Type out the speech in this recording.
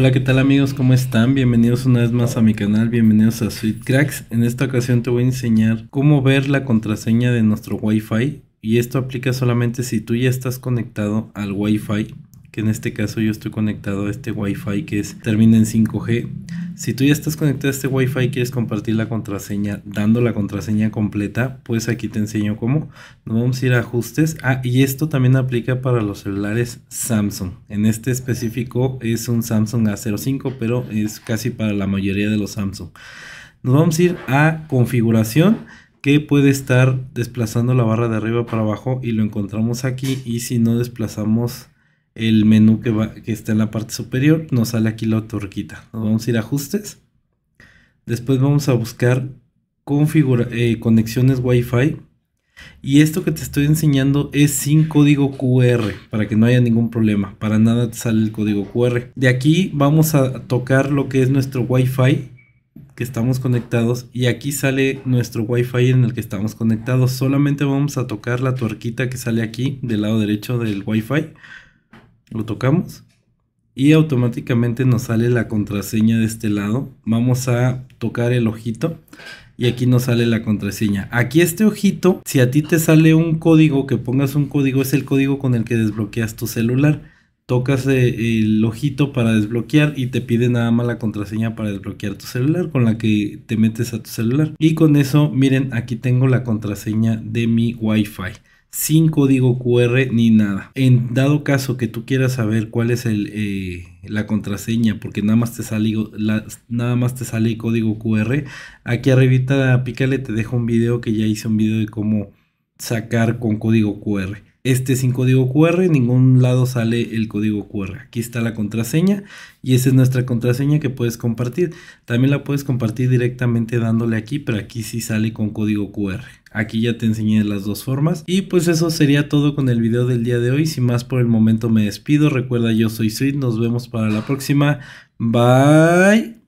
Hola, ¿qué tal amigos? ¿Cómo están? Bienvenidos una vez más a mi canal, bienvenidos a Sweet Cracks. En esta ocasión te voy a enseñar cómo ver la contraseña de nuestro Wi-Fi y esto aplica solamente si tú ya estás conectado al Wi-Fi, que en este caso yo estoy conectado a este Wi-Fi que es, termina en 5G. Si tú ya estás conectado a este Wi-Fi y quieres compartir la contraseña dando la contraseña completa, pues aquí te enseño cómo. Nos vamos a ir a ajustes. Ah, y esto también aplica para los celulares Samsung. En este específico es un Samsung A05, pero es casi para la mayoría de los Samsung. Nos vamos a ir a configuración que puede estar desplazando la barra de arriba para abajo y lo encontramos aquí y si no desplazamos el menú que, que está en la parte superior, nos sale aquí la tuerquita vamos a ir a ajustes. Después vamos a buscar eh, conexiones Wi-Fi. Y esto que te estoy enseñando es sin código QR, para que no haya ningún problema. Para nada sale el código QR. De aquí vamos a tocar lo que es nuestro Wi-Fi, que estamos conectados. Y aquí sale nuestro Wi-Fi en el que estamos conectados. Solamente vamos a tocar la tuerquita que sale aquí, del lado derecho del Wi-Fi lo tocamos y automáticamente nos sale la contraseña de este lado. Vamos a tocar el ojito y aquí nos sale la contraseña. Aquí este ojito, si a ti te sale un código, que pongas un código, es el código con el que desbloqueas tu celular. Tocas eh, el ojito para desbloquear y te pide nada más la contraseña para desbloquear tu celular con la que te metes a tu celular. Y con eso, miren, aquí tengo la contraseña de mi Wi-Fi sin código QR ni nada. En dado caso que tú quieras saber cuál es el, eh, la contraseña, porque nada más te sale el nada más te sale código QR, aquí arribita pícale te dejo un video que ya hice un video de cómo sacar con código QR. Este sin código QR, en ningún lado sale el código QR. Aquí está la contraseña y esa es nuestra contraseña que puedes compartir. También la puedes compartir directamente dándole aquí, pero aquí sí sale con código QR. Aquí ya te enseñé las dos formas. Y pues eso sería todo con el video del día de hoy. Sin más por el momento me despido. Recuerda, yo soy Sweet. Nos vemos para la próxima. Bye.